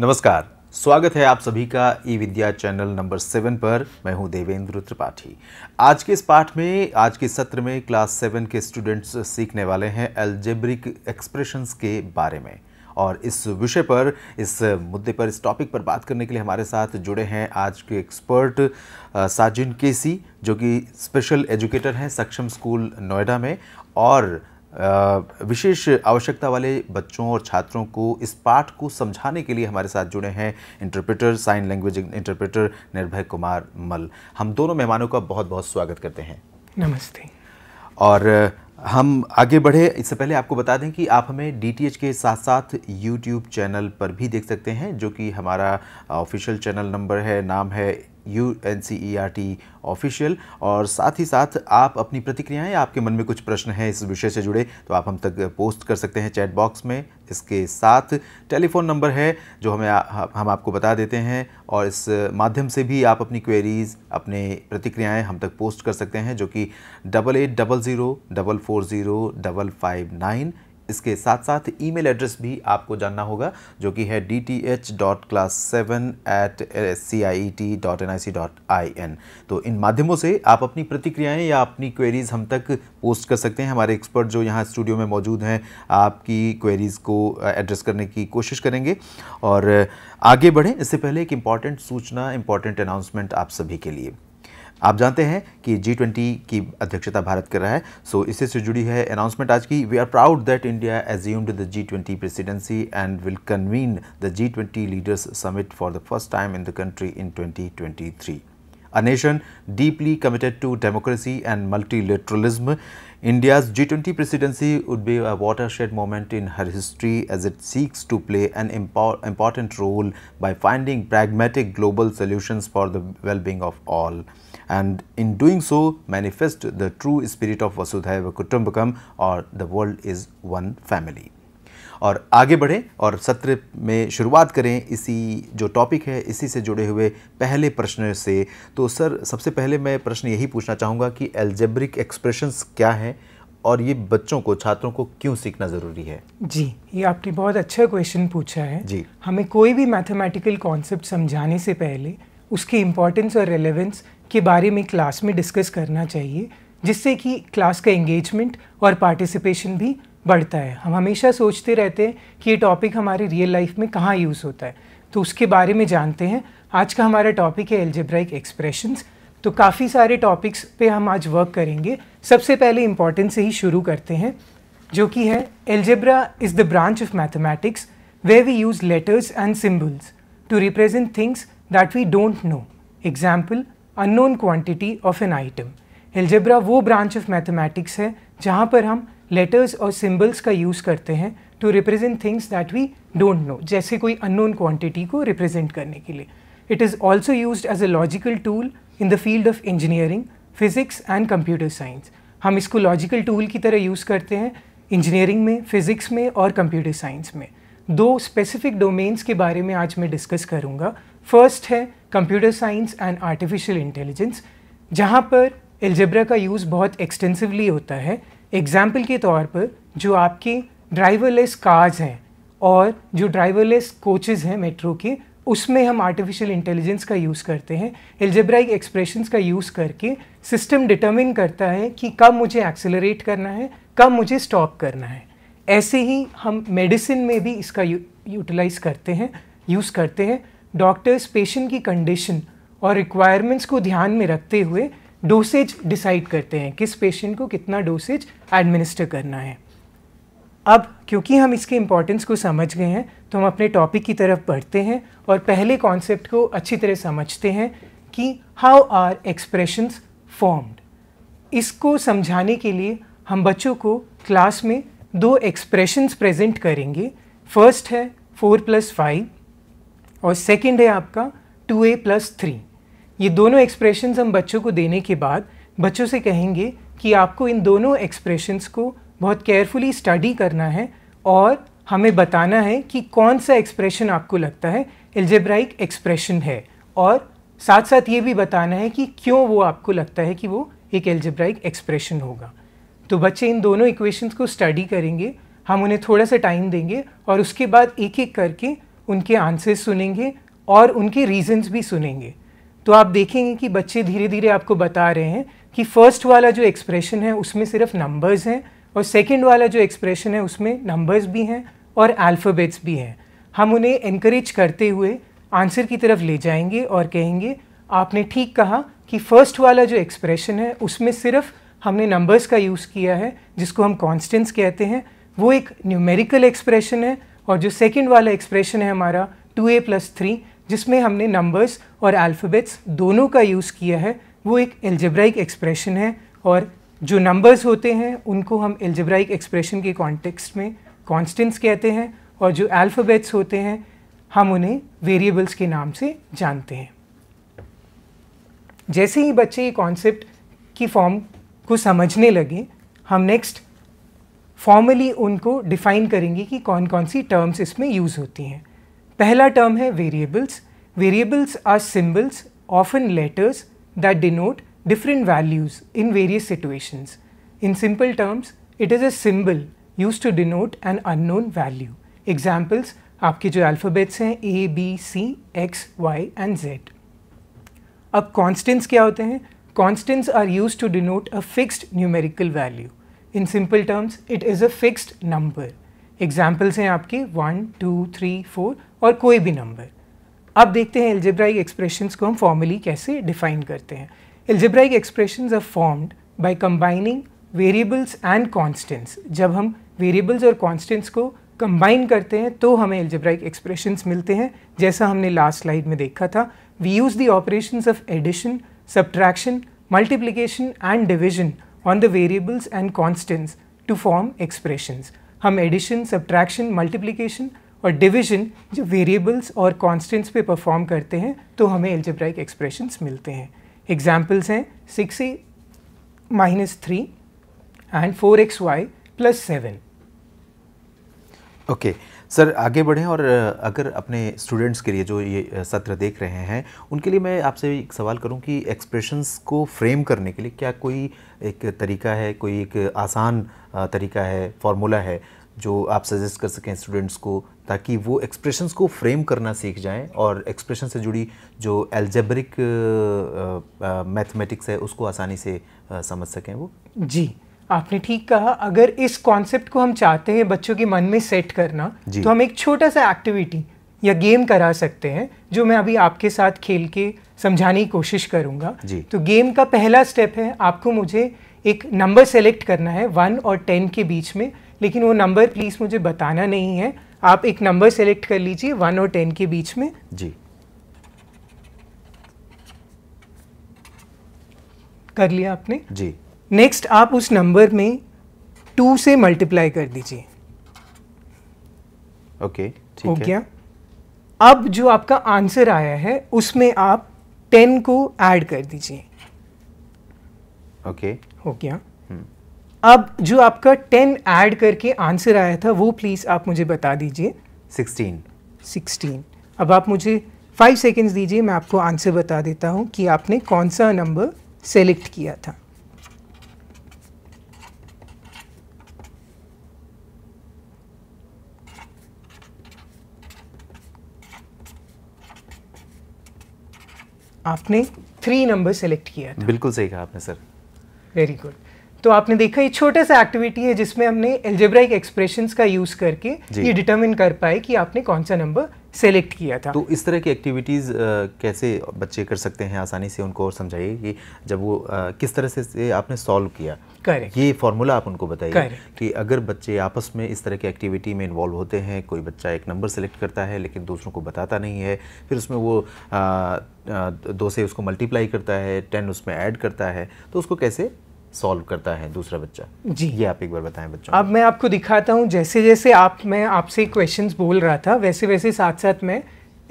नमस्कार स्वागत है आप सभी का E Vidya channel number seven पर मैं हूं देवेंद्र त्रिपाठी आज के इस पाठ में आज के सत्र में क्लास सेवन के स्टूडेंट्स सीखने वाले हैं एल्जेब्रिक एक्सप्रेशंस के बारे में और इस विषय पर इस मुद्दे पर इस टॉपिक पर बात करने के लिए हमारे साथ जुड़े हैं आज के एक्सपर्ट साजिन केसी जो कि स्पेशल एजुकेटर हैं सक्षम स्कूल नोएडा में और विशेष आवश्यकता वाले बच्चों और छात्रों को इस पाठ को समझाने के लिए हमारे साथ जुड़े हैं इंटरप्रेटर साइन लैंग्वेज इंटरप्रेटर निर्भय कुमार मल हम दोनों मेहमानों का बहुत बहुत स्वागत करते हैं नमस्ते और हम आगे बढ़े इससे पहले आपको बता दें कि आप हमें डी के साथ साथ यूट्यूब चैनल पर भी देख सकते हैं जो कि हमारा ऑफिशियल चैनल नंबर है नाम है U N C E R T official और साथ ही साथ आप अपनी प्रतिक्रियाएं आपके मन में कुछ प्रश्न हैं इस विषय से जुड़े तो आप हम तक पोस्ट कर सकते हैं चैट बॉक्स में इसके साथ टेलीफोन नंबर है जो हमें आ, हम आपको बता देते हैं और इस माध्यम से भी आप अपनी क्वेरीज़ अपने प्रतिक्रियाएं हम तक पोस्ट कर सकते हैं जो कि double eight double zero double four zero double five nine इसके साथ साथ ईमेल एड्रेस भी आपको जानना होगा जो कि है D T H dot class seven eight C I E T dot N I C dot I N तो इन माध्यमों से आप अपनी प्रतिक्रियाएं या अपनी क्वेरीज़ हम तक पोस्ट कर सकते हैं हमारे एक्सपर्ट जो यहाँ स्टूडियो में मौजूद हैं आपकी क्वेरीज़ को एड्रेस करने की कोशिश करेंगे और आगे बढ़ें इससे पहले एक इम्पॉर्टेंट सूचना इम्पॉर्टेंट अनाउंसमेंट आप सभी के लिए आप जानते हैं कि जी ट्वेंटी की अध्यक्षता भारत कर रहा है सो so, इसी से जुड़ी है अनाउंसमेंट आज की we are proud that India assumed the G twenty presidency and will convene the G twenty leaders summit for the first time in the country in 2023. A nation deeply committed to democracy and multilateralism, India's G20 presidency would be a watershed moment in her history as it seeks to play an impo important role by finding pragmatic global solutions for the well-being of all. and in doing so manifest the true spirit of Vasudhaiva Kutumbakam or the world is one family. और आगे बढ़ें और सत्र में शुरुआत करें इसी जो टॉपिक है इसी से जुड़े हुए पहले प्रश्न से तो सर सबसे पहले मैं प्रश्न यही पूछना चाहूँगा कि एल्जेब्रिक एक्सप्रेशंस क्या है और ये बच्चों को छात्रों को क्यों सीखना ज़रूरी है जी ये आपने बहुत अच्छा क्वेश्चन पूछा है जी हमें कोई भी मैथमेटिकल कॉन्सेप्ट समझाने से पहले उसकी इम्पोर्टेंस और रेलिवेंस के बारे में क्लास में डिस्कस करना चाहिए जिससे कि क्लास का एंगेजमेंट और पार्टिसिपेशन भी बढ़ता है हम हमेशा सोचते रहते हैं कि ये टॉपिक हमारे रियल लाइफ में कहाँ यूज़ होता है तो उसके बारे में जानते हैं आज का हमारा टॉपिक है एल्जेब्राइक एक्सप्रेशंस तो काफ़ी सारे टॉपिक्स पे हम आज वर्क करेंगे सबसे पहले इम्पॉर्टेंट से ही शुरू करते हैं जो कि है algebra is the branch of mathematics way we use letters and symbols to represent things that we don't know example unknown quantity of an item algebra वो ब्रांच ऑफ मैथमेटिक्स है जहाँ पर हम लेटर्स और सिंबल्स का use करते हैं to represent things that we don't know जैसे कोई अननोन क्वांटिटी को रिप्रेजेंट करने के लिए it is also use as a logical tool in the field of engineering physics and computer science हम इसको लॉजिकल टूल की तरह यूज़ करते हैं इंजीनियरिंग में फिजिक्स में और कंप्यूटर साइंस में दो स्पेसिफिक डोमेन्स के बारे में आज मैं डिस्कस करूँगा फर्स्ट है computer science and artificial intelligence जहाँ पर एल्जेब्रा का यूज़ बहुत एक्सटेंसिवली होता है एग्जाम्पल के तौर पर जो आपके ड्राइवरलेस कार्स हैं और जो ड्राइवरलेस कोचेज़ हैं मेट्रो के उसमें हम आर्टिफिशियल इंटेलिजेंस का यूज़ करते हैं एल्जेब्राइक एक्सप्रेशंस का यूज़ करके सिस्टम डिटर्मिन करता है कि कब मुझे एक्सेलरेट करना है कब मुझे स्टॉप करना है ऐसे ही हम मेडिसिन में भी इसका यूटिलाइज़ करते हैं यूज़ करते हैं डॉक्टर्स पेशेंट की कंडीशन और रिक्वायरमेंट्स को ध्यान में रखते हुए डोसेज डिसाइड करते हैं किस पेशेंट को कितना डोसेज एडमिनिस्टर करना है अब क्योंकि हम इसके इम्पॉर्टेंस को समझ गए हैं तो हम अपने टॉपिक की तरफ बढ़ते हैं और पहले कॉन्सेप्ट को अच्छी तरह समझते हैं कि हाउ आर एक्सप्रेशंस फॉर्म्ड इसको समझाने के लिए हम बच्चों को क्लास में दो एक्सप्रेशंस प्रेजेंट करेंगे फर्स्ट है फोर प्लस फाइव और सेकेंड है आपका टू ए प्लस थ्री ये दोनों एक्सप्रेशन हम बच्चों को देने के बाद बच्चों से कहेंगे कि आपको इन दोनों एक्सप्रेशंस को बहुत केयरफुली स्टडी करना है और हमें बताना है कि कौन सा एक्सप्रेशन आपको लगता है एल्जेब्राइक एक्सप्रेशन है और साथ साथ ये भी बताना है कि क्यों वो आपको लगता है कि वो एक एल्जेब्राइक एक्सप्रेशन होगा तो बच्चे इन दोनों इक्वेशंस को स्टडी करेंगे हम उन्हें थोड़ा सा टाइम देंगे और उसके बाद एक एक करके उनके आंसर्स सुनेंगे और उनके रीजंस भी सुनेंगे तो आप देखेंगे कि बच्चे धीरे धीरे आपको बता रहे हैं कि फर्स्ट वाला जो एक्सप्रेशन है उसमें सिर्फ नंबर्स हैं और सेकेंड वाला जो एक्सप्रेशन है उसमें नंबर्स भी हैं और अल्फ़ाबेट्स भी हैं हम उन्हें इनक्रेज करते हुए आंसर की तरफ ले जाएंगे और कहेंगे आपने ठीक कहा कि फ़र्स्ट वाला जो एक्सप्रेशन है उसमें सिर्फ हमने नंबर्स का यूज़ किया है जिसको हम कॉन्स्टेंट्स कहते हैं वो एक न्यूमेरिकल एक्सप्रेशन है और जो सेकेंड वाला एक्सप्रेशन है हमारा टू ए प्लस थ्री जिसमें हमने नंबर्स और अल्फ़ाबेट्स दोनों का यूज़ किया है वो एक एल्जेब्राइक एक्सप्रेशन है और जो नंबर्स होते हैं उनको हम एल्जेब्राइक एक्सप्रेशन के कॉन्टेक्स्ट में कॉन्स्टेंट्स कहते हैं और जो अल्फ़ाबेट्स होते हैं हम उन्हें वेरिएबल्स के नाम से जानते हैं जैसे ही बच्चे ये कॉन्सेप्ट की फॉर्म को समझने लगे हम नेक्स्ट फॉर्मली उनको डिफाइन करेंगे कि कौन कौन सी टर्म्स इसमें यूज़ होती हैं पहला टर्म है variables variables are symbols often letters that denote different values in various situations in simple terms it is a symbol use to denote an unknown value examples आपके जो अल्फ़ाबेट्स हैं A B C X Y and Z अब constants क्या होते हैं constants are use to denote a fixed numerical value in simple terms it is a fixed number examples हैं आपके one two three four और कोई भी नंबर अब देखते हैं एल्जेब्राइक एक्सप्रेशंस को हम फॉर्मली कैसे डिफाइन करते हैं algebraic expressions are formed by combining variables and constants जब हम वेरिएबल्स और कॉन्स्टेंट्स को कंबाइन करते हैं तो हमें एल्जेब्राइक एक्सप्रेशंस मिलते हैं जैसा हमने लास्ट स्लाइड में देखा था we use the operations of addition subtraction multiplication and division on the variables and constants to form expressions. हम एडिशन सब्ट्रैक्शन मल्टीप्लीकेशन और डिविजन जब वेरिएबल्स और कॉन्स्टेंट्स पे परफॉर्म करते हैं तो हमें एल्जेब्राइक एक्सप्रेशंस मिलते हैं एग्जाम्पल्स हैं six A minus three and four x Y plus seven okay sir आगे बढ़ें और अगर अपने स्टूडेंट्स के लिए जो ये सत्र देख रहे हैं उनके लिए मैं आपसे एक सवाल करूं कि एक्सप्रेशंस को फ्रेम करने के लिए क्या कोई एक तरीका है कोई एक आसान तरीका है फॉर्मूला है जो आप सजेस्ट कर सकें स्टूडेंट्स को ताकि वो एक्सप्रेशंस को फ्रेम करना सीख जाएं और एक्सप्रेशन से जुड़ी जो एल्जेब्रिक मैथमेटिक्स है उसको आसानी से समझ सकें वो जी आपने ठीक कहा अगर इस कॉन्सेप्ट को हम चाहते हैं बच्चों के मन में सेट करना तो हम एक छोटा सा एक्टिविटी या गेम करा सकते हैं जो मैं अभी आपके साथ खेल के समझाने की कोशिश करूंगा तो गेम का पहला स्टेप है आपको मुझे एक नंबर सेलेक्ट करना है वन और टेन के बीच में लेकिन वो नंबर प्लीज़ मुझे बताना नहीं है आप एक नंबर सेलेक्ट कर लीजिए वन और टेन के बीच में जी कर लिया आपने जी नेक्स्ट आप उस नंबर में टू से मल्टीप्लाई कर दीजिए ओके ठीक हो गया अब जो आपका आंसर आया है उसमें आप टेन को ऐड कर दीजिए ओके हो गया हम्म। अब जो आपका टेन ऐड करके आंसर आया था वो प्लीज़ आप मुझे बता दीजिए सिक्सटीन सिक्सटीन अब आप मुझे फाइव सेकेंड्स दीजिए मैं आपको आंसर बता देता हूँ कि आपने कौन सा नंबर सेलेक्ट किया था आपने थ्री नंबर सेलेक्ट किया था बिल्कुल सही कहा आपने सर वेरी गुड तो आपने देखा ये छोटा सा एक्टिविटी है जिसमें हमने एल्जेब्राइक एक्सप्रेशंस का यूज करके ये डिटरमिन कर पाए कि आपने कौन सा नंबर सेलेक्ट किया था तो इस तरह की एक्टिविटीज़ कैसे बच्चे कर सकते हैं आसानी से उनको और समझाइए कि जब वो किस तरह से, आपने सॉल्व किया Correct. ये फॉर्मूला आप उनको बताइए कि अगर बच्चे आपस में इस तरह की एक्टिविटी में इन्वॉल्व होते हैं कोई बच्चा एक नंबर सेलेक्ट करता है लेकिन दूसरों को बताता नहीं है फिर उसमें वो आ, आ, दो से उसको मल्टीप्लाई करता है टेन उसमें ऐड करता है तो उसको कैसे सॉल्व करता है दूसरा बच्चा जी ये आप एक बार बताएं बच्चों अब मैं आपको दिखाता हूँ जैसे जैसे आप मैं आपसे क्वेश्चंस बोल रहा था वैसे वैसे साथ साथ मैं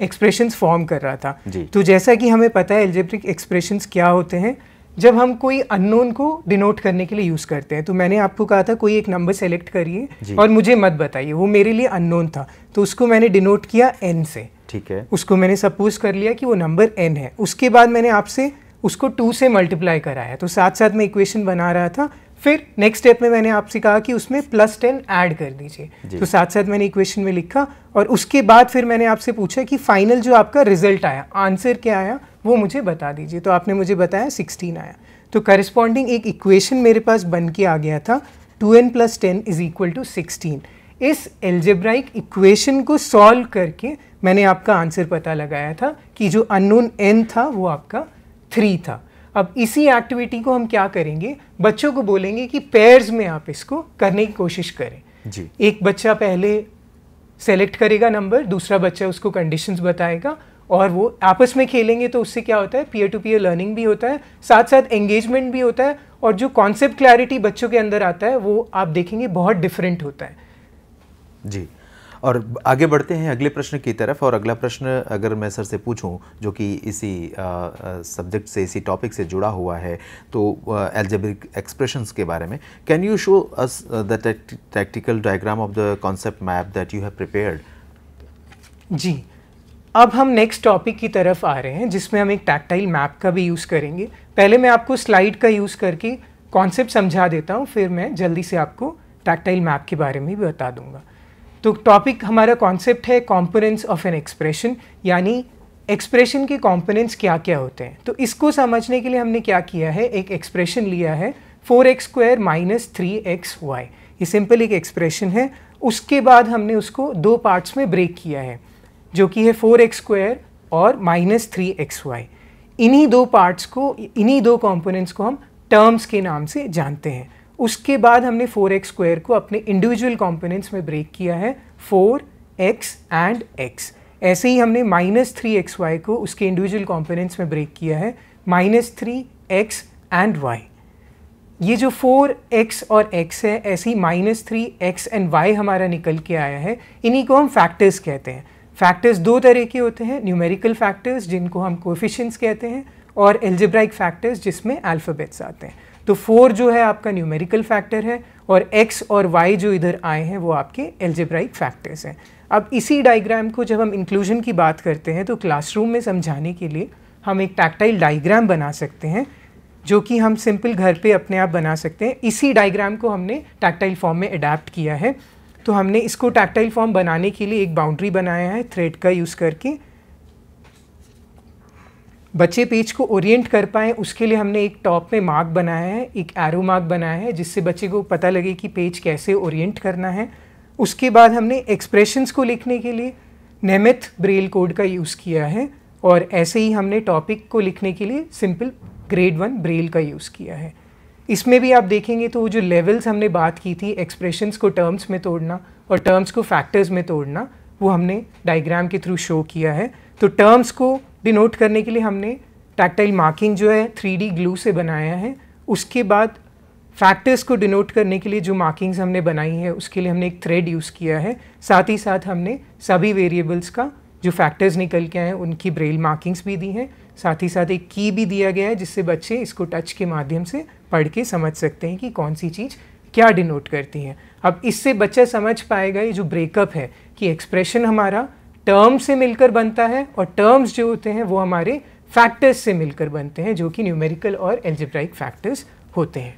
एक्सप्रेशंस फॉर्म कर रहा था जी तो जैसा कि हमें पता है एल्जेब्रिक एक्सप्रेशंस क्या होते हैं जब हम कोई अननोन को डिनोट करने के लिए यूज़ करते हैं तो मैंने आपको कहा था कोई एक नंबर सेलेक्ट करिए और मुझे मत बताइए वो मेरे लिए अननोन था तो उसको मैंने डिनोट किया एन से ठीक है उसको मैंने सपोज कर लिया कि वो नंबर एन है उसके बाद मैंने आपसे उसको टू से मल्टीप्लाई कराया तो साथ साथ मैं इक्वेशन बना रहा था फिर नेक्स्ट स्टेप में मैंने आपसे कहा कि उसमें प्लस टेन ऐड कर दीजिए तो साथ साथ मैंने इक्वेशन में लिखा और उसके बाद फिर मैंने आपसे पूछा कि फाइनल जो आपका रिजल्ट आया आंसर क्या आया वो मुझे बता दीजिए तो आपने मुझे बताया सिक्सटीन आया तो करिस्पॉन्डिंग एक इक्वेशन मेरे पास बन के आ गया था two N plus ten is equal to sixteen इस एल्जेब्राइक इक्वेशन को सॉल्व करके मैंने आपका आंसर पता लगाया था कि जो अननोन एन था वो आपका थ्री था अब इसी एक्टिविटी को हम क्या करेंगे बच्चों को बोलेंगे कि पेयर्स में आप इसको करने की कोशिश करें जी एक बच्चा पहले सेलेक्ट करेगा नंबर दूसरा बच्चा उसको कंडीशंस बताएगा और वो आपस में खेलेंगे तो उससे क्या होता है पीयर टू पीयर लर्निंग भी होता है साथ साथ एंगेजमेंट भी होता है और जो कॉन्सेप्ट क्लैरिटी बच्चों के अंदर आता है वो आप देखेंगे बहुत डिफरेंट होता है जी और आगे बढ़ते हैं अगले प्रश्न की तरफ और अगला प्रश्न अगर मैं सर से पूछूं जो कि इसी सब्जेक्ट से इसी टॉपिक से जुड़ा हुआ है तो एल्जेब्रिक एक्सप्रेशंस के बारे में can you show us the tactical diagram of the concept map that you have prepared जी अब हम नेक्स्ट टॉपिक की तरफ आ रहे हैं जिसमें हम एक टैक्टाइल मैप का भी यूज़ करेंगे पहले मैं आपको स्लाइड का यूज़ करके कॉन्सेप्ट समझा देता हूँ फिर मैं जल्दी से आपको टैक्टाइल मैप के बारे में भी बता दूंगा तो टॉपिक हमारा कॉन्सेप्ट है कॉम्पोनेंट्स ऑफ एन एक्सप्रेशन यानी एक्सप्रेशन के कॉम्पोनेंट्स क्या क्या होते हैं तो इसको समझने के लिए हमने क्या किया है एक एक्सप्रेशन लिया है four x square minus three x Y ये सिंपल एक एक्सप्रेशन है उसके बाद हमने उसको दो पार्ट्स में ब्रेक किया है जो कि है फोर एक्स स्क्वायर और माइनस थ्री एक्स वाई इन्हीं दो पार्ट्स को इन्हीं दो कॉम्पोनेंट्स को हम टर्म्स के नाम से जानते हैं उसके बाद हमने फोर एक्स स्क्वायर को अपने इंडिविजुअल कॉम्पोनेंट्स में ब्रेक किया है फोर एक्स एंड एक्स ऐसे ही हमने माइनस थ्री एक्स वाई को उसके इंडिविजुअल कॉम्पोनेंट्स में ब्रेक किया है minus three x and y ये जो फोर एक्स और एक्स है ऐसे ही minus three x and y हमारा निकल के आया है इन्हीं को हम फैक्टर्स कहते हैं फैक्टर्स दो तरह के होते हैं न्यूमेरिकल फैक्टर्स जिनको हम कोफिशंस कहते हैं और एल्जेब्राइक फैक्टर्स जिसमें अल्फ़ाबेट्स आते हैं तो फोर जो है आपका न्यूमेरिकल फैक्टर है और एक्स और वाई जो इधर आए हैं वो आपके एल्जेब्राइक फैक्टर्स हैं अब इसी डायग्राम को जब हम इंक्लूजन की बात करते हैं तो क्लासरूम में समझाने के लिए हम एक टैक्टाइल डायग्राम बना सकते हैं जो कि हम सिंपल घर पे अपने आप बना सकते हैं इसी डायग्राम को हमने टैक्टाइल फॉर्म में अडेप्ट किया है तो हमने इसको टैक्टाइल फॉर्म बनाने के लिए एक बाउंड्री बनाया है थ्रेड का यूज़ करके बच्चे पेज को ओरिएंट कर पाएँ उसके लिए हमने एक टॉप में मार्क बनाया है एक एरो मार्क बनाया है जिससे बच्चे को पता लगे कि पेज कैसे ओरिएंट करना है उसके बाद हमने एक्सप्रेशंस को लिखने के लिए नेमिथ ब्रेल कोड का यूज़ किया है और ऐसे ही हमने टॉपिक को लिखने के लिए सिंपल ग्रेड वन ब्रेल का यूज़ किया है इसमें भी आप देखेंगे तो जो लेवल्स हमने बात की थी एक्सप्रेशंस को टर्म्स में तोड़ना और टर्म्स को फैक्टर्स में तोड़ना वो हमने डायग्राम के थ्रू शो किया है तो टर्म्स को डिनोट करने के लिए हमने टैक्टाइल मार्किंग जो है थ्री ग्लू से बनाया है उसके बाद फैक्टर्स को डिनोट करने के लिए जो मार्किंग्स हमने बनाई है उसके लिए हमने एक थ्रेड यूज़ किया है साथ ही साथ हमने सभी वेरिएबल्स का जो फैक्टर्स निकल के आए हैं उनकी ब्रेल मार्किंग्स भी दी हैं साथ ही साथ एक की भी दिया गया है जिससे बच्चे इसको टच के माध्यम से पढ़ के समझ सकते हैं कि कौन सी चीज़ क्या डिनोट करती है अब इससे बच्चा समझ पाएगा ये जो ब्रेकअप है कि एक्सप्रेशन हमारा टर्म से मिलकर बनता है और टर्म्स जो होते हैं वो हमारे फैक्टर्स से मिलकर बनते हैं जो कि न्यूमेरिकल और एल्जेब्राइक फैक्टर्स होते हैं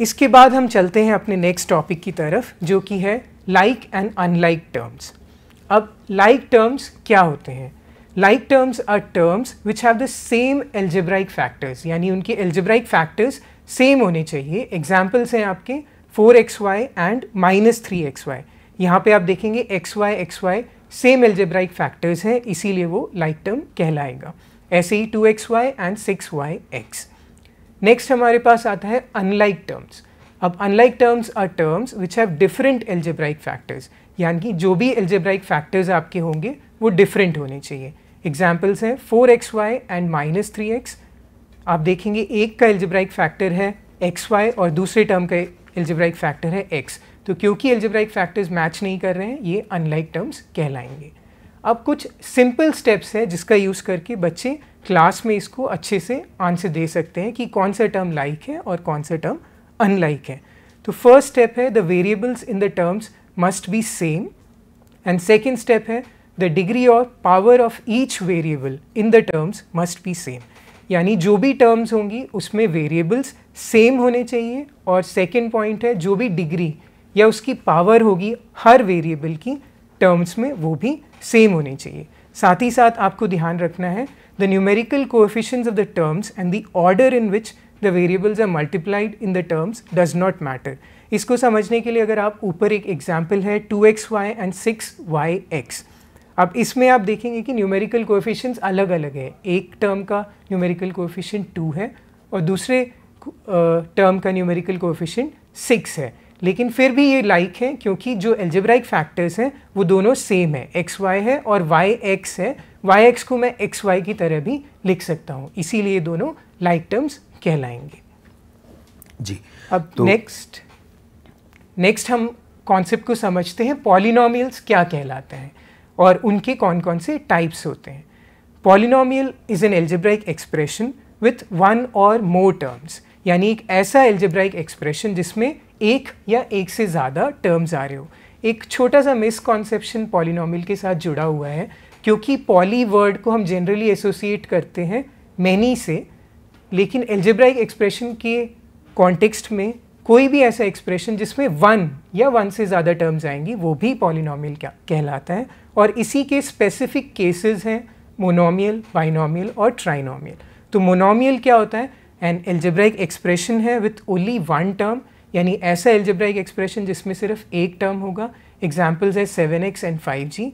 इसके बाद हम चलते हैं अपने नेक्स्ट टॉपिक की तरफ जो कि है लाइक एंड अनलाइक टर्म्स अब लाइक टर्म्स क्या होते हैं like terms are terms which have the same algebraic factors यानी उनके एल्जेब्राइक फैक्टर्स सेम होने चाहिए एग्जाम्पल्स हैं आपके four x Y and minus three x y यहाँ पर आप देखेंगे x y x y same algebraic factors हैं इसीलिए वो लाइक टर्म कहलाएगा ऐसे ही two x Y and six y x next हमारे पास आता है अनलाइक टर्म्स अब unlike terms are terms which have different algebraic factors यानी कि जो भी एल्जेब्राइक फैक्टर्स आपके होंगे वो डिफरेंट होने चाहिए एग्जाम्पल्स हैं four x Y and minus three x आप देखेंगे एक का एल्जेब्राइक फैक्टर है एक्स वाई और दूसरे टर्म का एल्जेब्राइक फैक्टर है एक्स तो क्योंकि एल्जेब्राइक फैक्टर्स मैच नहीं कर रहे हैं ये अनलाइक टर्म्स कहलाएंगे अब कुछ सिंपल स्टेप्स है जिसका यूज़ करके बच्चे क्लास में इसको अच्छे से आंसर दे सकते हैं कि कौन सा टर्म लाइक है और कौन सा टर्म अनलाइक है तो फर्स्ट स्टेप है the variables in the terms must be same and second step है द डिग्री और power of each variable in the terms must be same यानी जो भी टर्म्स होंगी उसमें वेरिएबल्स सेम होने चाहिए और सेकेंड पॉइंट है जो भी डिग्री या उसकी पावर होगी हर वेरिएबल की टर्म्स में वो भी सेम होने चाहिए साथ ही साथ आपको ध्यान रखना है the numerical coefficients of the terms and the order in which the variables are multiplied in the terms does not matter इसको समझने के लिए अगर आप ऊपर एक एग्जाम्पल है two x Y and six y x अब इसमें आप देखेंगे कि न्यूमेरिकल कोएफिशिएंट्स अलग अलग है एक टर्म का न्यूमेरिकल कोएफिशिएंट टू है और दूसरे टर्म का न्यूमेरिकल कोएफिशिएंट सिक्स है लेकिन फिर भी ये लाइक है क्योंकि जो एल्जेब्राइक फैक्टर्स हैं वो दोनों सेम है एक्स वाई है और वाई एक्स है वाई एक्स को मैं एक्स वाई की तरह भी लिख सकता हूँ इसीलिए दोनों लाइक टर्म्स कहलाएंगे जी अब नेक्स्ट तो... नेक्स्ट हम कॉन्सेप्ट को समझते हैं पॉलिनोमियल्स क्या कहलाते हैं और उनके कौन कौन से टाइप्स होते हैं polynomial is an algebraic expression with one or more terms यानी एक ऐसा एल्जेब्राइक एक्सप्रेशन जिसमें एक या एक से ज़्यादा टर्म्स आ रहे हो एक छोटा सा मिसकॉन्सेप्शन पॉलिनोमियल के साथ जुड़ा हुआ है क्योंकि पॉली वर्ड को हम जनरली एसोसिएट करते हैं मैनी से लेकिन एल्जेब्राइक एक्सप्रेशन के कॉन्टेक्स्ट में कोई भी ऐसा एक्सप्रेशन जिसमें वन या वन से ज़्यादा टर्म्स आएंगी वो भी पॉलिनॉमियल क्या कहलाता है और इसी के स्पेसिफिक केसेस हैं मोनोमियल बाइनोमियल और ट्राइनोमियल तो मोनोमियल क्या होता है एन एल्जेब्राइक एक्सप्रेशन है विथ ओनली वन टर्म यानी ऐसा एल्जेब्राइक एक्सप्रेशन जिसमें सिर्फ एक टर्म होगा एग्जाम्पल्स है seven x and five g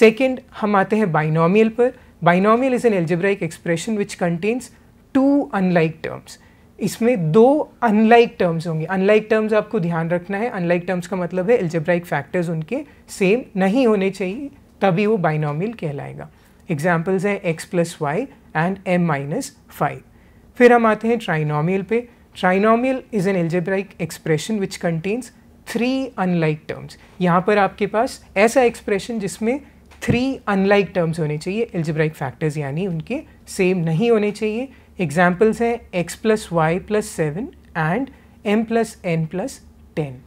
second हम आते हैं बाइनॉमियल पर binomial is an algebraic expression which contains two unlike terms इसमें दो अनलाइक टर्म्स होंगे अनलाइक टर्म्स आपको ध्यान रखना है अनलाइक टर्म्स का मतलब है एल्जेब्राइक फैक्टर्स उनके सेम नहीं होने चाहिए तभी वो बाइनॉमियल कहलाएगा एग्जाम्पल्स हैं x plus y and m minus five फिर हम आते हैं ट्राइनॉमियल पे trinomial is an algebraic expression which contains three unlike terms यहाँ पर आपके पास ऐसा एक्सप्रेशन जिसमें थ्री अनलाइक टर्म्स होने चाहिए एल्जेब्राइक फैक्टर्स यानी उनके सेम नहीं होने चाहिए एग्जाम्पल्स हैं x plus y plus seven and m plus n plus ten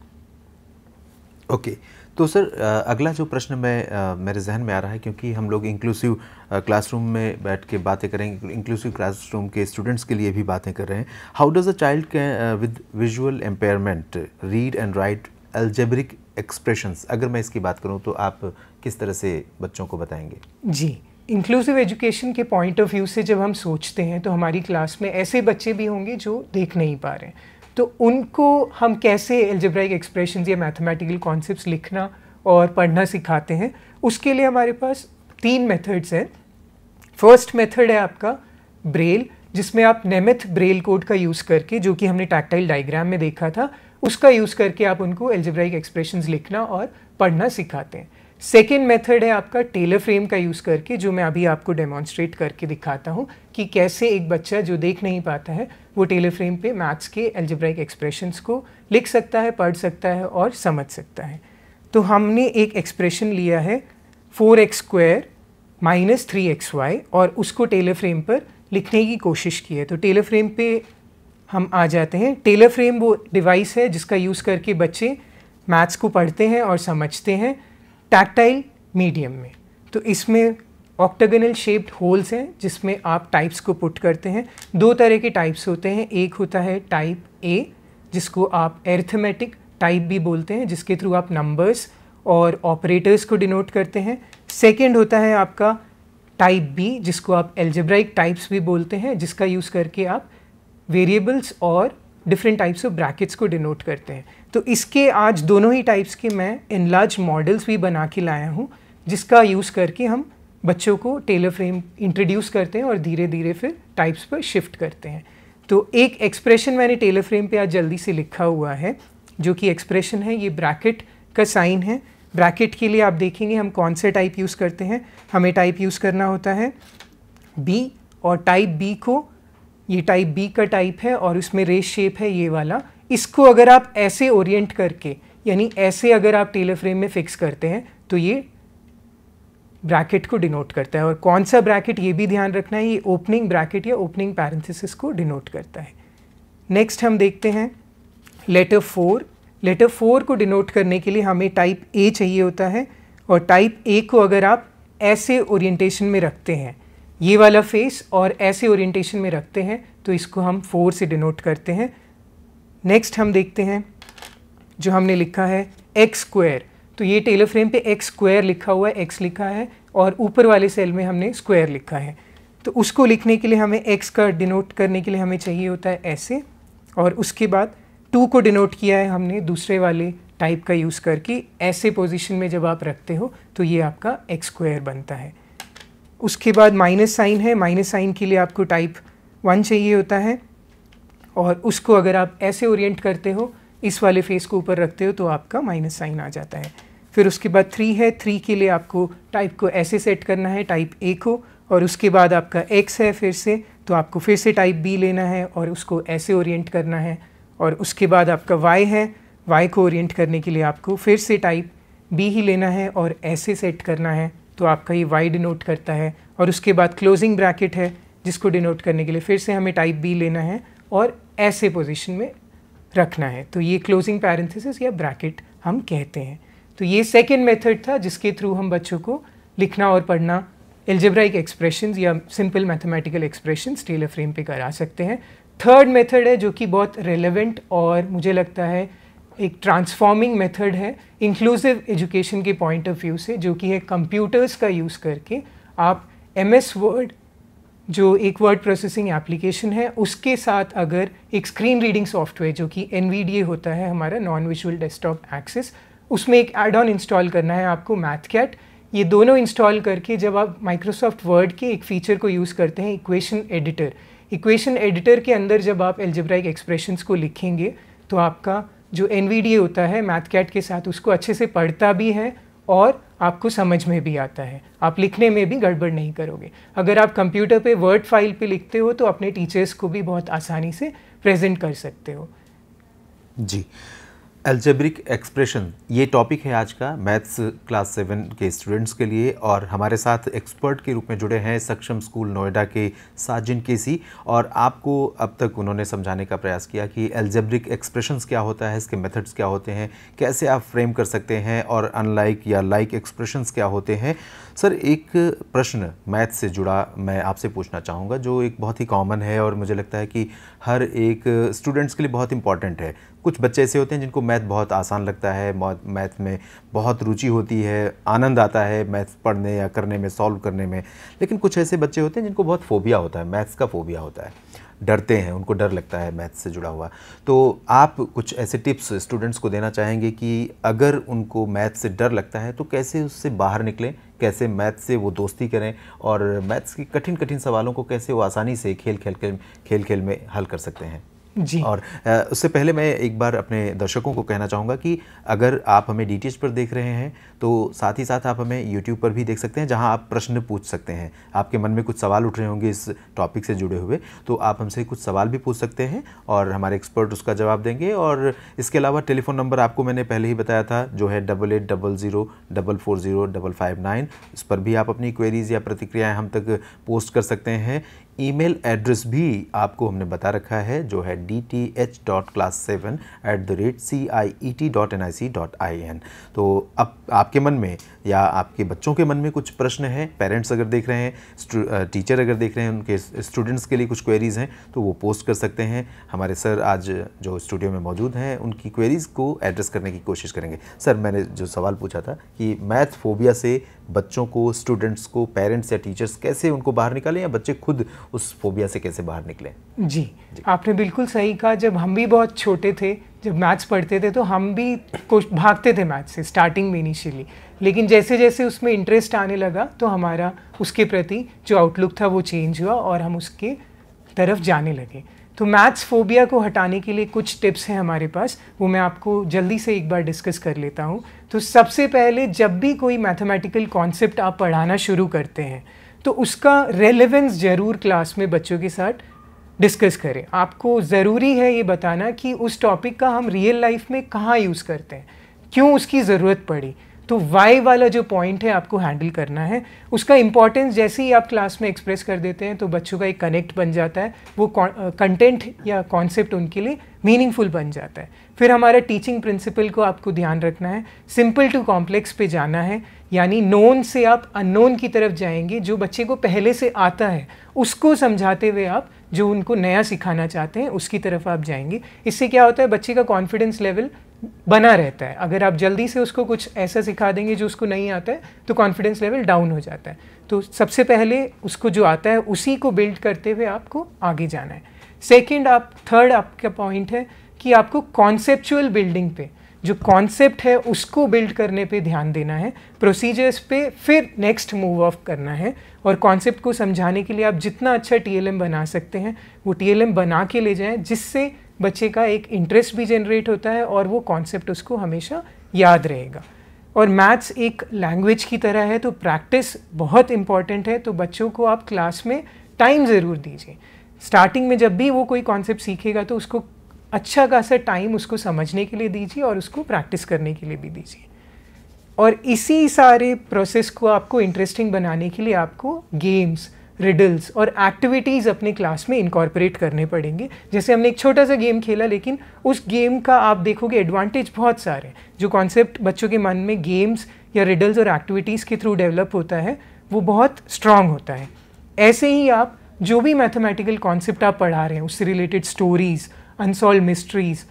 okay तो सर अगला जो प्रश्न मैं मेरे जहन में आ रहा है क्योंकि हम लोग इंक्लूसिव क्लासरूम में बैठ के बातें करेंगे इंक्लूसिव क्लासरूम के स्टूडेंट्स के लिए भी बातें कर रहे हैं how does a child with visual impairment read and write algebraic expressions अगर मैं इसकी बात करूं तो आप किस तरह से बच्चों को बताएंगे जी इंक्लूसिव एजुकेशन के पॉइंट ऑफ व्यू से जब हम सोचते हैं तो हमारी क्लास में ऐसे बच्चे भी होंगे जो देख नहीं पा रहे तो उनको हम कैसे एल्जब्राइक एक्सप्रेशन या मैथमेटिकल कॉन्सेप्ट लिखना और पढ़ना सिखाते हैं उसके लिए हमारे पास तीन मेथड्स हैं फर्स्ट मेथड है आपका ब्रेल जिसमें आप नेमिथ ब्रेल कोड का यूज़ करके जो कि हमने टैक्टाइल डायग्राम में देखा था उसका यूज़ करके आप उनको एल्जब्राइक एक्सप्रेशंस लिखना और पढ़ना सिखाते हैं सेकेंड मेथड है आपका टेलर फ्रेम का यूज़ करके जो मैं अभी आपको डेमॉन्स्ट्रेट करके दिखाता हूँ कि कैसे एक बच्चा जो देख नहीं पाता है वो टेलर फ्रेम पे मैथ्स के एल्जेब्राइक एक्सप्रेशंस को लिख सकता है पढ़ सकता है और समझ सकता है तो हमने एक एक्सप्रेशन लिया है four x square minus three x y और उसको टेलर फ्रेम पर लिखने की कोशिश की है तो टेलर फ्रेम पे हम आ जाते हैं टेलर फ्रेम वो डिवाइस है जिसका यूज़ करके बच्चे मैथ्स को पढ़ते हैं और समझते हैं टैक्टाइल मीडियम में तो इसमें ऑक्टेगनल शेप्ड होल्स हैं जिसमें आप टाइप्स को पुट करते हैं दो तरह के टाइप्स होते हैं एक होता है टाइप ए जिसको आप एर्थमेटिक टाइप भी बोलते हैं जिसके थ्रू आप नंबर्स और ऑपरेटर्स को डिनोट करते हैं सेकेंड होता है आपका टाइप बी जिसको आप एल्जेब्राइक टाइप्स भी बोलते हैं जिसका यूज़ करके आप वेरिएबल्स और डिफरेंट टाइप्स ऑफ ब्रैकेट्स को डिनोट करते हैं तो इसके आज दोनों ही टाइप्स के मैं इनलार्ज मॉडल्स भी बना के लाया हूँ जिसका यूज़ करके हम बच्चों को टेलर फ्रेम इंट्रोड्यूस करते हैं और धीरे धीरे फिर टाइप्स पर शिफ्ट करते हैं तो एक एक्सप्रेशन मैंने टेलर फ्रेम पे आज जल्दी से लिखा हुआ है जो कि एक्सप्रेशन है ये ब्रैकेट का साइन है ब्रैकेट के लिए आप देखेंगे हम कौन से टाइप यूज़ करते हैं हमें टाइप यूज़ करना होता है बी और टाइप बी को ये टाइप बी का टाइप है और उसमें रेस शेप है ये वाला इसको अगर आप ऐसे ओरिएंट करके यानी ऐसे अगर आप टेलर फ्रेम में फिक्स करते हैं तो ये ब्रैकेट को डिनोट करता है और कौन सा ब्रैकेट ये भी ध्यान रखना है ये ओपनिंग ब्रैकेट या ओपनिंग पैरेंथिस को डिनोट करता है नेक्स्ट हम देखते हैं लेटर फोर लेटर फोर को डिनोट करने के लिए हमें टाइप ए चाहिए होता है और टाइप ए को अगर आप ऐसे ओरिएंटेशन में रखते हैं ये वाला फेस और ऐसे ओरिएंटेशन में रखते हैं तो इसको हम फोर से डिनोट करते हैं नेक्स्ट हम देखते हैं जो हमने लिखा है एक्स स्क्वायर तो ये टेलर फ्रेम पे एक्स स्क्वायर लिखा हुआ है एक्स लिखा है और ऊपर वाले सेल में हमने स्क्वायर लिखा है तो उसको लिखने के लिए हमें एक्स का डिनोट करने के लिए हमें चाहिए होता है ऐसे और उसके बाद टू को डिनोट किया है हमने दूसरे वाले टाइप का यूज़ करके ऐसे पोजिशन में जब आप रखते हो तो ये आपका एक्स स्क्वायर बनता है उसके बाद माइनस साइन है माइनस साइन के लिए आपको टाइप वन चाहिए होता है और उसको अगर आप ऐसे ओरिएंट करते हो इस वाले फेस को ऊपर रखते हो तो आपका माइनस साइन आ जाता है फिर उसके बाद थ्री है थ्री के लिए आपको टाइप को ऐसे सेट करना है टाइप ए को और उसके बाद आपका एक्स है फिर से तो आपको फिर से टाइप बी लेना है और उसको ऐसे ओरिएंट करना है और उसके बाद आपका वाई है वाई को ओरिएंट करने के लिए आपको फिर से टाइप बी ही लेना है और ऐसे सेट करना है तो आपका ये वाई डिनोट करता है और उसके बाद क्लोजिंग ब्रैकेट है जिसको डिनोट करने के लिए फिर से हमें टाइप बी लेना है और ऐसे पोजिशन में रखना है तो ये क्लोजिंग पैरेंथिस या ब्रैकेट हम कहते हैं तो ये सेकेंड मेथड था जिसके थ्रू हम बच्चों को लिखना और पढ़ना एल्जेब्राइक एक्सप्रेशन या simple mathematical expression Taylor frame पे करा सकते हैं थर्ड मेथड है जो कि बहुत रेलिवेंट और मुझे लगता है एक ट्रांसफॉर्मिंग मेथड है इंक्लूसिव एजुकेशन के पॉइंट ऑफ व्यू से जो कि है कंप्यूटर्स का यूज़ करके आप एम एस वर्ड जो एक वर्ड प्रोसेसिंग एप्लीकेशन है उसके साथ अगर एक स्क्रीन रीडिंग सॉफ्टवेयर जो कि एन होता है हमारा नॉन विजुअल डेस्कटॉप एक्सेस उसमें एक एड ऑन इंस्टॉल करना है आपको मैथ कैट ये दोनों इंस्टॉल करके जब आप माइक्रोसॉफ्ट वर्ड के एक फ़ीचर को यूज़ करते हैं इक्वेशन एडिटर इक्वेशन एडिटर के अंदर जब आप एल्जेब्राइक एक्सप्रेशंस को लिखेंगे तो आपका जो एन होता है मैथ कैट के साथ उसको अच्छे से पढ़ता भी है और आपको समझ में भी आता है आप लिखने में भी गड़बड़ नहीं करोगे अगर आप कंप्यूटर पे वर्ड फाइल पे लिखते हो तो अपने टीचर्स को भी बहुत आसानी से प्रेजेंट कर सकते हो जी एल्जेब्रिक एक्सप्रेशन ये टॉपिक है आज का मैथ्स क्लास सेवन के स्टूडेंट्स के लिए और हमारे साथ एक्सपर्ट के रूप में जुड़े हैं सक्षम स्कूल नोएडा के साजिन केसी और आपको अब तक उन्होंने समझाने का प्रयास किया कि एल्जेब्रिक एक्सप्रेशंस क्या होता है इसके मेथड्स क्या होते हैं कैसे आप फ्रेम कर सकते हैं और अनलाइक या लाइक like एक्सप्रेशंस क्या होते हैं सर एक प्रश्न मैथ से जुड़ा मैं आपसे पूछना चाहूँगा जो एक बहुत ही कॉमन है और मुझे लगता है कि हर एक स्टूडेंट्स के लिए बहुत इंपॉर्टेंट है कुछ बच्चे ऐसे होते हैं जिनको मैथ बहुत आसान लगता है मैथ में बहुत रुचि होती है आनंद आता है मैथ पढ़ने या करने में सॉल्व करने में लेकिन कुछ ऐसे बच्चे होते हैं जिनको बहुत फोबिया होता है मैथ्स का फोबिया होता है डरते हैं उनको डर लगता है मैथ्स से जुड़ा हुआ तो आप कुछ ऐसे टिप्स स्टूडेंट्स को देना चाहेंगे कि अगर उनको मैथ से डर लगता है तो कैसे उससे बाहर निकलें कैसे मैथ्स से वो दोस्ती करें और मैथ्स की कठिन कठिन सवालों को कैसे वो आसानी से खेल खेल के खेल खेल में हल कर सकते हैं जी और उससे पहले मैं एक बार अपने दर्शकों को कहना चाहूँगा कि अगर आप हमें डी पर देख रहे हैं तो साथ ही साथ आप हमें यूट्यूब पर भी देख सकते हैं जहाँ आप प्रश्न पूछ सकते हैं आपके मन में कुछ सवाल उठ रहे होंगे इस टॉपिक से जुड़े हुए तो आप हमसे कुछ सवाल भी पूछ सकते हैं और हमारे एक्सपर्ट उसका जवाब देंगे और इसके अलावा टेलीफोन नंबर आपको मैंने पहले ही बताया था जो है double eight double zero double four zero double five nine इस पर भी आप अपनी क्वेरीज़ या प्रतिक्रियाएँ हम तक पोस्ट कर सकते हैं ईमेल एड्रेस भी आपको हमने बता रखा है जो है D T H dot class seven at the rate C I E T dot N I C dot I N तो अब आपके मन में या आपके बच्चों के मन में कुछ प्रश्न है पेरेंट्स अगर देख रहे हैं टीचर अगर देख रहे हैं उनके स्टूडेंट्स के लिए कुछ क्वेरीज़ हैं तो वो पोस्ट कर सकते हैं हमारे सर आज जो स्टूडियो में मौजूद हैं उनकी क्वेरीज़ को एड्रेस करने की कोशिश करेंगे सर मैंने जो सवाल पूछा था कि मैथ फोबिया से बच्चों को स्टूडेंट्स को पेरेंट्स या टीचर्स कैसे उनको बाहर निकालें या बच्चे खुद उस फोबिया से कैसे बाहर निकलें जी, जी आपने बिल्कुल सही कहा जब हम भी बहुत छोटे थे जब मैथ्स पढ़ते थे तो हम भी भागते थे मैथ्स से स्टार्टिंग में इनिशियली लेकिन जैसे जैसे उसमें इंटरेस्ट आने लगा तो हमारा उसके प्रति जो आउटलुक था वो चेंज हुआ और हम उसके तरफ जाने लगे तो मैथ्स फोबिया को हटाने के लिए कुछ टिप्स हैं हमारे पास वो मैं आपको जल्दी से एक बार डिस्कस कर लेता हूँ तो सबसे पहले जब भी कोई मैथमेटिकल कॉन्सेप्ट आप पढ़ाना शुरू करते हैं तो उसका रेलेवेंस ज़रूर क्लास में बच्चों के साथ डिस्कस करें आपको ज़रूरी है ये बताना कि उस टॉपिक का हम रियल लाइफ में कहाँ यूज़ करते हैं क्यों उसकी ज़रूरत पड़ी तो वाई वाला जो पॉइंट है आपको हैंडल करना है उसका इंपॉर्टेंस जैसे ही आप क्लास में एक्सप्रेस कर देते हैं तो बच्चों का एक कनेक्ट बन जाता है वो कंटेंट या कॉन्सेप्ट उनके लिए मीनिंगफुल बन जाता है फिर हमारा टीचिंग प्रिंसिपल को आपको ध्यान रखना है सिंपल टू कॉम्प्लेक्स पे जाना है यानी नोन से आप अननोन की तरफ जाएंगे जो बच्चे को पहले से आता है उसको समझाते हुए आप जो उनको नया सिखाना चाहते हैं उसकी तरफ आप जाएंगे इससे क्या होता है बच्चे का कॉन्फिडेंस लेवल बना रहता है अगर आप जल्दी से उसको कुछ ऐसा सिखा देंगे जो उसको नहीं आता है तो कॉन्फिडेंस लेवल डाउन हो जाता है तो सबसे पहले उसको जो आता है उसी को बिल्ड करते हुए आपको आगे जाना है सेकेंड आप थर्ड आपका पॉइंट है कि आपको कॉन्सेप्चुअल बिल्डिंग पे जो कॉन्सेप्ट है उसको बिल्ड करने पे ध्यान देना है प्रोसीजर्स पे फिर नेक्स्ट मूव ऑफ करना है और कॉन्सेप्ट को समझाने के लिए आप जितना अच्छा टीएलएम बना सकते हैं वो टीएलएम बना के ले जाएं जिससे बच्चे का एक इंटरेस्ट भी जनरेट होता है और वो कॉन्सेप्ट उसको हमेशा याद रहेगा और मैथ्स एक लैंग्वेज की तरह है तो प्रैक्टिस बहुत इंपॉर्टेंट है तो बच्चों को आप क्लास में टाइम ज़रूर दीजिए स्टार्टिंग में जब भी वो कोई कॉन्सेप्ट सीखेगा तो उसको अच्छा खासा टाइम उसको समझने के लिए दीजिए और उसको प्रैक्टिस करने के लिए भी दीजिए और इसी सारे प्रोसेस को आपको इंटरेस्टिंग बनाने के लिए आपको गेम्स रिडल्स और एक्टिविटीज़ अपने क्लास में इनकॉर्पोरेट करने पड़ेंगे जैसे हमने एक छोटा सा गेम खेला लेकिन उस गेम का आप देखोगे एडवांटेज बहुत सारे जो कॉन्सेप्ट बच्चों के मन में गेम्स या रिडल्स और एक्टिविटीज़ के थ्रू डेवलप होता है वो बहुत स्ट्रांग होता है ऐसे ही आप जो भी मैथमेटिकल कॉन्सेप्ट आप पढ़ा रहे हैं उससे related stories unsolved mysteries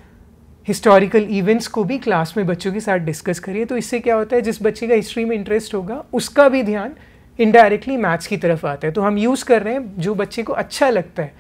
historical events को भी क्लास में बच्चों के साथ डिस्कस करिए तो इससे क्या होता है जिस बच्चे का हिस्ट्री में इंटरेस्ट होगा उसका भी ध्यान इनडायरेक्टली मैथ्स की तरफ आता है तो हम यूज़ कर रहे हैं जो बच्चे को अच्छा लगता है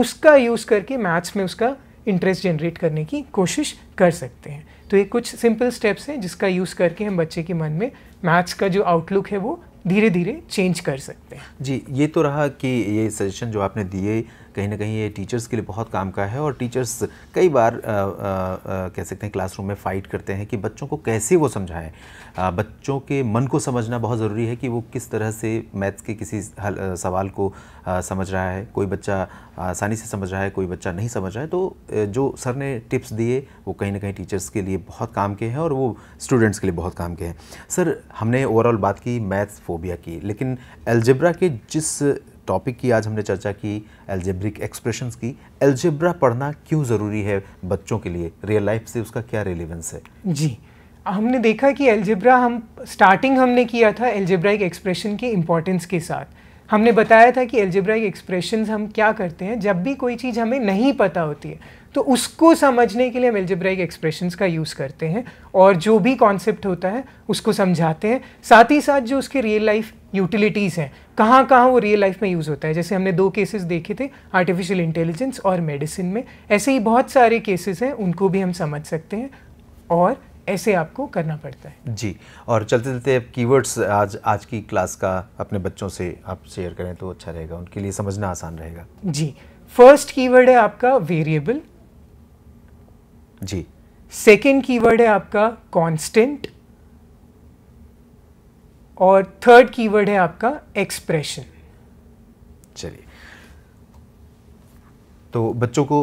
उसका यूज़ करके मैथ्स में उसका इंटरेस्ट जनरेट करने की कोशिश कर सकते हैं तो ये कुछ सिंपल स्टेप्स हैं जिसका यूज़ करके हम बच्चे के मन में मैथ्स का जो आउटलुक है वो धीरे धीरे चेंज कर सकते हैं जी ये तो रहा कि ये सजेशन जो आपने दिए कहीं ना कहीं ये टीचर्स के लिए बहुत काम का है और टीचर्स कई बार आ, आ, आ, कह सकते हैं क्लासरूम में फ़ाइट करते हैं कि बच्चों को कैसे वो समझाएं बच्चों के मन को समझना बहुत ज़रूरी है कि वो किस तरह से मैथ्स के किसी हल, सवाल को समझ रहा है कोई बच्चा आसानी से समझ रहा है कोई बच्चा नहीं समझ रहा है तो जो सर ने टिप्स दिए वो कहीं ना कहीं टीचर्स के लिए बहुत काम के हैं और वो स्टूडेंट्स के लिए बहुत काम के हैं सर हमने ओवरऑल बात की मैथ्स फोबिया की लेकिन एल्जेब्रा के जिस टॉपिक की आज हमने चर्चा की एल्जेब्रिक एक्सप्रेशंस की एल्जेब्रा पढ़ना क्यों ज़रूरी है बच्चों के लिए रियल लाइफ से उसका क्या रिलेवेंस है जी हमने देखा कि एल्जेब्रा हम स्टार्टिंग हमने किया था एल्जेब्राइक एक्सप्रेशन की इम्पोर्टेंस के साथ हमने बताया था कि एल्जेब्राइक एक्सप्रेशन हम क्या करते हैं जब भी कोई चीज़ हमें नहीं पता होती है तो उसको समझने के लिए हम एल्जेब्राइक एक्सप्रेशंस का यूज़ करते हैं और जो भी कॉन्सेप्ट होता है उसको समझाते हैं साथ ही साथ जो उसके रियल लाइफ यूटिलिटीज़ हैं कहाँ कहाँ वो रियल लाइफ में यूज़ होता है जैसे हमने दो केसेस देखे थे आर्टिफिशियल इंटेलिजेंस और मेडिसिन में ऐसे ही बहुत सारे केसेस हैं उनको भी हम समझ सकते हैं और ऐसे आपको करना पड़ता है जी और चलते चलते कीवर्ड्स आज आज की क्लास का अपने बच्चों से आप शेयर करें तो अच्छा रहेगा उनके लिए समझना आसान रहेगा जी फर्स्ट कीवर्ड है आपका वेरिएबल जी सेकेंड कीवर्ड है आपका कांस्टेंट और थर्ड कीवर्ड है आपका एक्सप्रेशन चलिए तो बच्चों को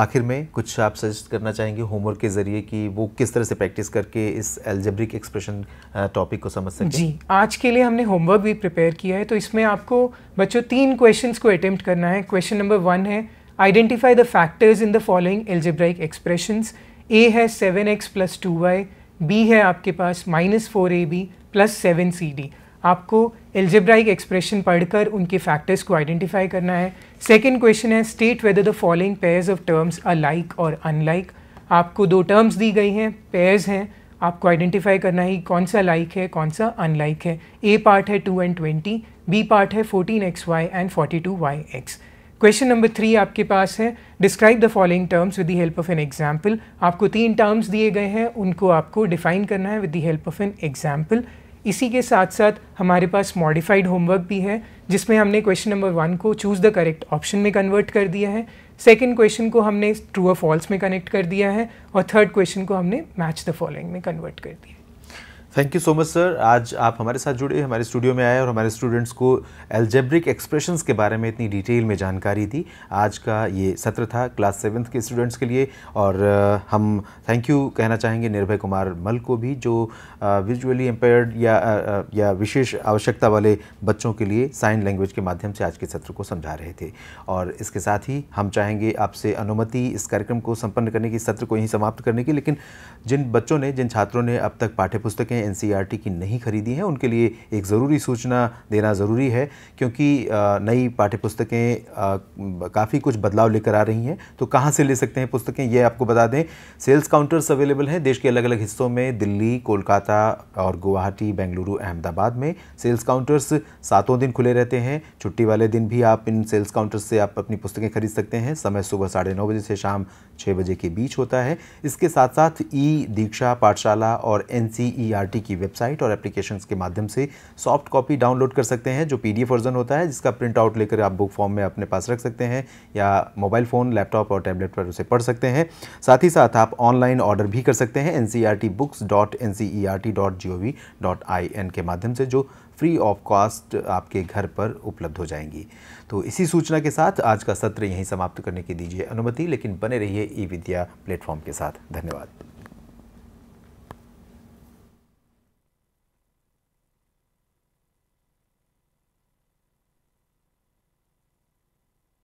आखिर में कुछ आप सजेस्ट करना चाहेंगे होमवर्क के ज़रिए कि वो किस तरह से प्रैक्टिस करके इस एल्जेब्रिक एक्सप्रेशन टॉपिक को समझ सकें जी आज के लिए हमने होमवर्क भी प्रिपेयर किया है तो इसमें आपको बच्चों तीन क्वेश्चंस को अटेम्प्ट करना है क्वेश्चन नंबर वन है identify the factors in the following algebraic expression A है seven x plus two y B है आपके पास minus four a b plus seven c d आपको एल्जेब्राइक एक्सप्रेशन पढ़कर उनके फैक्टर्स को आइडेंटिफाई करना है सेकेंड क्वेश्चन है state whether the following pairs of terms are like or unlike आपको दो टर्म्स दी गई हैं पेयर्स हैं आपको आइडेंटिफाई करना है कौन सा लाइक है कौन सा अनलाइक है ए पार्ट है two and twenty B part है fourteen x Y and forty two y x question number three आपके पास है describe the following terms with the help of an example आपको तीन टर्म्स दिए गए हैं उनको आपको डिफाइन करना है with the help of an example इसी के साथ साथ हमारे पास मॉडिफाइड होमवर्क भी है जिसमें हमने क्वेश्चन नंबर वन को चूज़ द करेक्ट ऑप्शन में कन्वर्ट कर दिया है सेकेंड क्वेश्चन को हमने ट्रू और फॉल्स में कनेक्ट कर दिया है और थर्ड क्वेश्चन को हमने मैच द फॉलोइंग में कन्वर्ट कर दिया है thank you so much sir आज आप हमारे साथ जुड़े हमारे स्टूडियो में आए और हमारे स्टूडेंट्स को एल्जेब्रिक एक्सप्रेशंस के बारे में इतनी डिटेल में जानकारी दी आज का ये सत्र था क्लास सेवन्थ के स्टूडेंट्स के लिए और हम थैंक यू कहना चाहेंगे निर्भय कुमार मल को भी जो विजुअली एम्पेयर्ड या या विशेष आवश्यकता वाले बच्चों के लिए साइन लैंग्वेज के माध्यम से आज के सत्र को समझा रहे थे और इसके साथ ही हम चाहेंगे आपसे अनुमति इस कार्यक्रम को संपन्न करने की सत्र को यहीं समाप्त करने की लेकिन जिन बच्चों ने जिन छात्रों ने अब तक पाठ्य जिन्होंने एन की नहीं खरीदी है उनके लिए एक ज़रूरी सूचना देना ज़रूरी है क्योंकि नई पाठ्य पुस्तकें काफ़ी कुछ बदलाव लेकर आ रही हैं तो कहाँ से ले सकते हैं पुस्तकें ये आपको बता दें सेल्स काउंटर्स अवेलेबल हैं देश के अलग अलग हिस्सों में दिल्ली कोलकाता और गुवाहाटी बेंगलुरु अहमदाबाद में सेल्स काउंटर्स सातों दिन खुले रहते हैं छुट्टी वाले दिन भी आप इन सेल्स काउंटर्स से आप अपनी पुस्तकें खरीद सकते हैं समय सुबह साढ़े नौ बजे से शाम छः बजे के बीच होता है इसके साथ साथ ई दीक्षा पाठशाला और एन एनआईआरटी की वेबसाइट और एप्लीकेशन के माध्यम से सॉफ्ट कॉपी डाउनलोड कर सकते हैं जो पी वर्जन होता है जिसका प्रिंट आउट लेकर आप बुक फॉर्म में अपने पास रख सकते हैं या मोबाइल फ़ोन लैपटॉप और टैबलेट पर उसे पढ़ सकते हैं साथ ही साथ आप ऑनलाइन ऑर्डर भी कर सकते हैं N C R T books dot N C E R T dot G O V dot I N के माध्यम से जो फ्री ऑफ कॉस्ट आपके घर पर उपलब्ध हो जाएंगी तो इसी सूचना के साथ आज का सत्र यहीं समाप्त करने की दीजिए अनुमति लेकिन बने रहिए ई विद्या प्लेटफॉर्म के साथ धन्यवाद